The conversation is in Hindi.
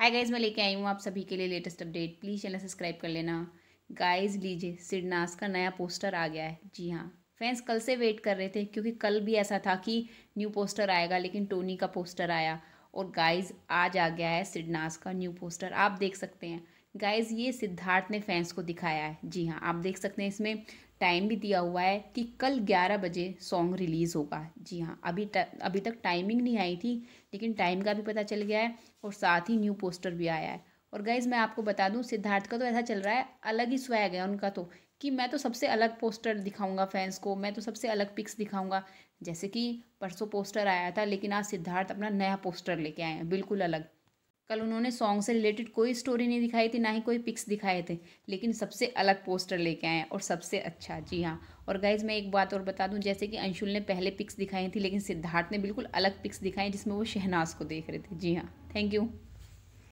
हाय गाइज मैं लेके आई हूँ आप सभी के लिए latest update please channel subscribe कर लेना गाइज लीजिए सिडनास का नया पोस्टर आ गया है जी हाँ फैंस कल से वेट कर रहे थे क्योंकि कल भी ऐसा था कि न्यू पोस्टर आएगा लेकिन टोनी का पोस्टर आया और गाइज आज आ गया है सिडनास का न्यू पोस्टर आप देख सकते हैं गाइज ये सिद्धार्थ ने फैंस को दिखाया है जी हाँ आप देख सकते हैं इसमें टाइम भी दिया हुआ है कि कल 11 बजे सॉन्ग रिलीज़ होगा जी हाँ अभी त, अभी तक टाइमिंग नहीं आई थी लेकिन टाइम का भी पता चल गया है और साथ ही न्यू पोस्टर भी आया है और गाइज़ मैं आपको बता दूँ सिद्धार्थ का तो ऐसा चल रहा है अलग ही स्वैग है उनका तो कि मैं तो सबसे अलग पोस्टर दिखाऊंगा फैंस को मैं तो सबसे अलग पिक्स दिखाऊंगा जैसे कि परसों पोस्टर आया था लेकिन आज सिद्धार्थ अपना नया पोस्टर लेके आए हैं बिल्कुल अलग कल उन्होंने सॉन्ग से रिलेटेड कोई स्टोरी नहीं दिखाई थी ना ही कोई पिक्स दिखाए थे लेकिन सबसे अलग पोस्टर लेके आए और सबसे अच्छा जी हाँ और गाइज मैं एक बात और बता दूं जैसे कि अंशुल ने पहले पिक्स दिखाई थी लेकिन सिद्धार्थ ने बिल्कुल अलग पिक्स दिखाई जिसमें वो शहनाज को देख रहे थे जी हाँ थैंक यू